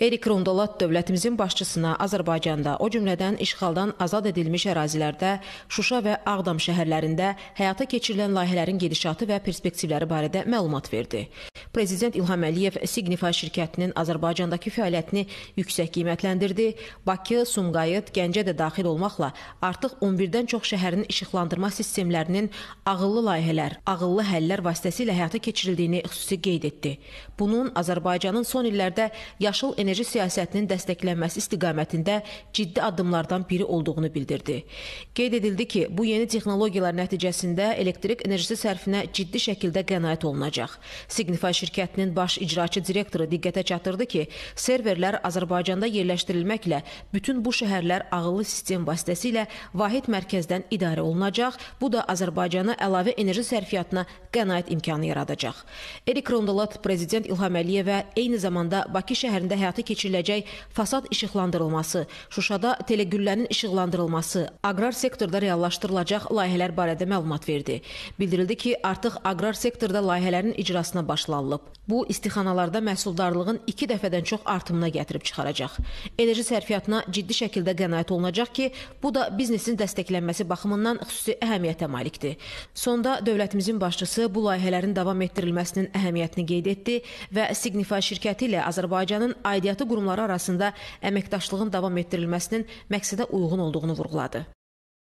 Erik Rondolat dövlətimizin başçısına Azərbaycanda, o cümlədən işğaldan azad edilmiş ərazilərdə, Şuşa və Ağdam şəhərlərində həyata keçirilən layihələrin gedişatı və perspektivləri barədə məlumat verdi. Prezident İlham Əliyev Signify şirkətinin Azərbaycandakı fəaliyyətini yüksək qiymətləndirdi. Bakı, Sumqayıt, Gəncə də daxil olmaqla artıq 11-dən çox şəhərin işıqlandırma sistemlərinin ağıllı layihələr, ağıllı həllər vasitəsilə həyata keçirildiyini xüsusi qeyd etdi. Bunun Azərbaycanın son illərdə yaşıl enerji enerji siyasətinin dəstəklənməsi istiqamətində ciddi addımlardan biri olduğunu bildirdi. Qeyd edildi ki, bu yeni texnologiyalar nəticəsində elektrik enerjisi sərfinə ciddi şəkildə qənaət olunacaq. Signify şirkətinin baş icraçı direktoru diqqətə çatdırdı ki, serverlər Azərbaycanda yerləşdirilməklə bütün bu şəhərlər ağıllı sistem vasitəsilə vahid mərkəzdən idarə olunacaq. Bu da Azərbaycana əlavə enerji sərfiyyatına qənaət imkanı yaradacaq. Erik Rondolat prezident İlham Əliyevə eyni zamanda Bakı şəhərində həyata həyata keçiriləcək fasad işıqlandırılması, Şuşada Telegüllənin işıqlandırılması, aqrar sektorda reallaşdırılacaq layihələr barədə məlumat verdi. Bildirildi ki, artıq aqrar sektorda layihələrin icrasına başlanılıb. Bu istixanalarda məhsuldarlığın 2 dəfədən çox artımına gətirib çıxaracaq. Enerji sərfiyyatına ciddi şəkildə qənaət olunacaq ki, bu da biznesin dəstəklənməsi baxımından xüsusi əhəmiyyətə malikdir. Sonda dövlətimizin başçısı bu layihələrin davam etdirilməsinin əhəmiyyətini qeyd etdi və Signify şirkəti ilə Azərbaycanın aid aidiyyatı qurumları arasında əməkdaşlığın davam etdirilməsinin məqsədə uyğun olduğunu vurğuladı.